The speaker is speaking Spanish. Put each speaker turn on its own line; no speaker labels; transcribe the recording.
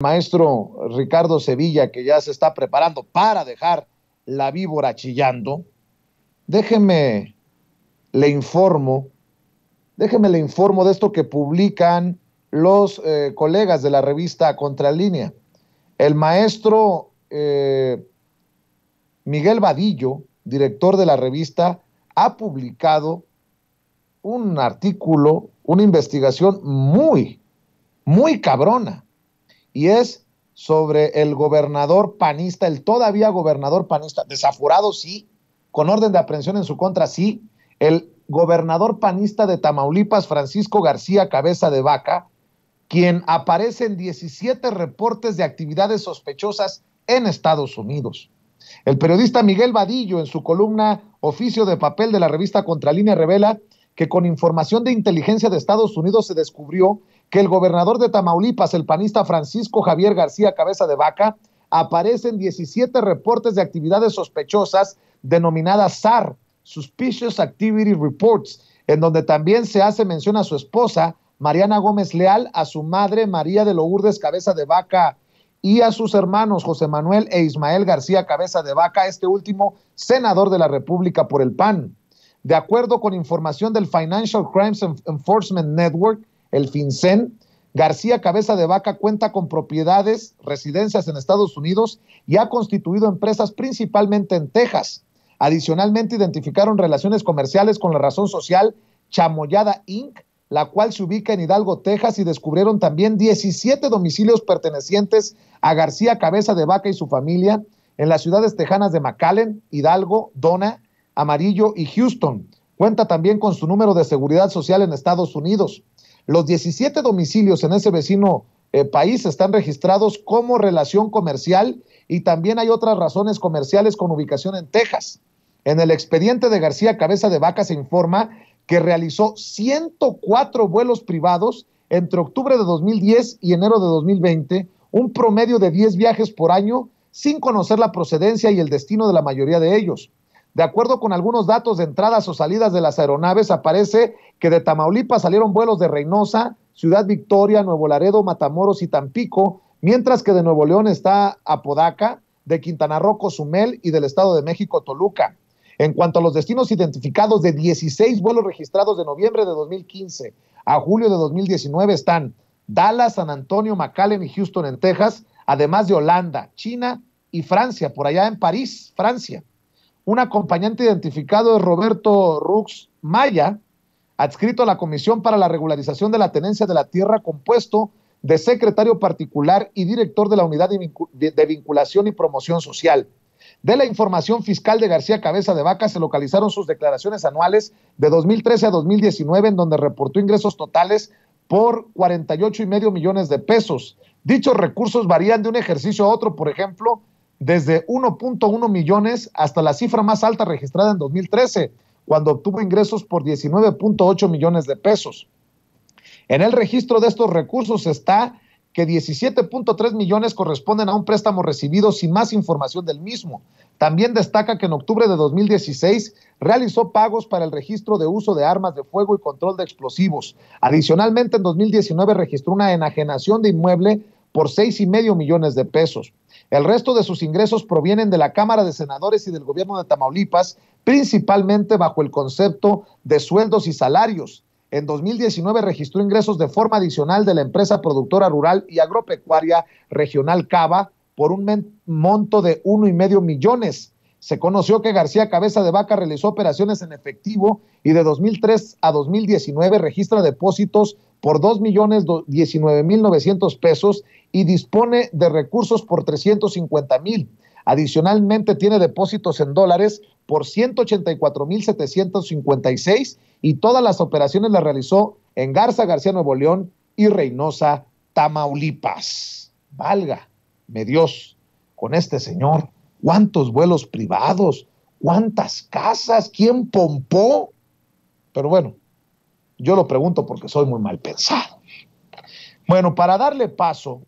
maestro Ricardo Sevilla, que ya se está preparando para dejar la víbora chillando, déjeme le informo, déjeme le informo de esto que publican los eh, colegas de la revista Contralínea. El maestro eh, Miguel Vadillo, director de la revista, ha publicado un artículo, una investigación muy, muy cabrona y es sobre el gobernador panista, el todavía gobernador panista, desaforado sí, con orden de aprehensión en su contra sí, el gobernador panista de Tamaulipas, Francisco García Cabeza de Vaca, quien aparece en 17 reportes de actividades sospechosas en Estados Unidos. El periodista Miguel Vadillo, en su columna Oficio de Papel de la revista Contralínea, revela que con información de inteligencia de Estados Unidos se descubrió que el gobernador de Tamaulipas, el panista Francisco Javier García Cabeza de Vaca, aparecen 17 reportes de actividades sospechosas denominadas SAR, Suspicious Activity Reports, en donde también se hace mención a su esposa, Mariana Gómez Leal, a su madre, María de Lourdes Cabeza de Vaca, y a sus hermanos, José Manuel e Ismael García Cabeza de Vaca, este último senador de la República por el PAN. De acuerdo con información del Financial Crimes Enforcement Network, el FinCEN. García Cabeza de Vaca cuenta con propiedades, residencias en Estados Unidos y ha constituido empresas principalmente en Texas. Adicionalmente, identificaron relaciones comerciales con la razón social Chamoyada Inc., la cual se ubica en Hidalgo, Texas, y descubrieron también 17 domicilios pertenecientes a García Cabeza de Vaca y su familia en las ciudades tejanas de McAllen, Hidalgo, Dona, Amarillo y Houston. Cuenta también con su número de seguridad social en Estados Unidos. Los 17 domicilios en ese vecino eh, país están registrados como relación comercial y también hay otras razones comerciales con ubicación en Texas. En el expediente de García Cabeza de Vaca se informa que realizó 104 vuelos privados entre octubre de 2010 y enero de 2020, un promedio de 10 viajes por año sin conocer la procedencia y el destino de la mayoría de ellos. De acuerdo con algunos datos de entradas o salidas de las aeronaves, aparece que de Tamaulipas salieron vuelos de Reynosa, Ciudad Victoria, Nuevo Laredo, Matamoros y Tampico, mientras que de Nuevo León está Apodaca, de Quintana Roo, Cozumel y del Estado de México, Toluca. En cuanto a los destinos identificados de 16 vuelos registrados de noviembre de 2015 a julio de 2019 están Dallas, San Antonio, McAllen y Houston en Texas, además de Holanda, China y Francia, por allá en París, Francia un acompañante identificado es Roberto Rux Maya, adscrito a la Comisión para la Regularización de la Tenencia de la Tierra, compuesto de secretario particular y director de la Unidad de, Vinculación y Promoción Social. De la información fiscal de García Cabeza de Vaca se localizaron sus declaraciones anuales de 2013 a 2019, en donde reportó ingresos totales por 48 y medio millones de pesos. Dichos recursos varían de un ejercicio a otro, por ejemplo, desde 1.1 millones hasta la cifra más alta registrada en 2013, cuando obtuvo ingresos por 19.8 millones de pesos. En el registro de estos recursos está que 17.3 millones corresponden a un préstamo recibido sin más información del mismo. También destaca que en octubre de 2016 realizó pagos para el registro de uso de armas de fuego y control de explosivos. Adicionalmente, en 2019 registró una enajenación de inmueble por 6,5 millones de pesos. El resto de sus ingresos provienen de la Cámara de Senadores y del gobierno de Tamaulipas, principalmente bajo el concepto de sueldos y salarios. En 2019 registró ingresos de forma adicional de la empresa productora rural y agropecuaria regional Cava por un monto de uno y medio millones. Se conoció que García Cabeza de Vaca realizó operaciones en efectivo y de 2003 a 2019 registra depósitos por 2 millones mil pesos y dispone de recursos por 350 mil. Adicionalmente tiene depósitos en dólares por 184 mil y todas las operaciones las realizó en Garza, García Nuevo León y Reynosa, Tamaulipas. Valga, me Dios, con este señor, cuántos vuelos privados, cuántas casas, quién pompó. Pero bueno, yo lo pregunto porque soy muy mal pensado. Bueno, para darle paso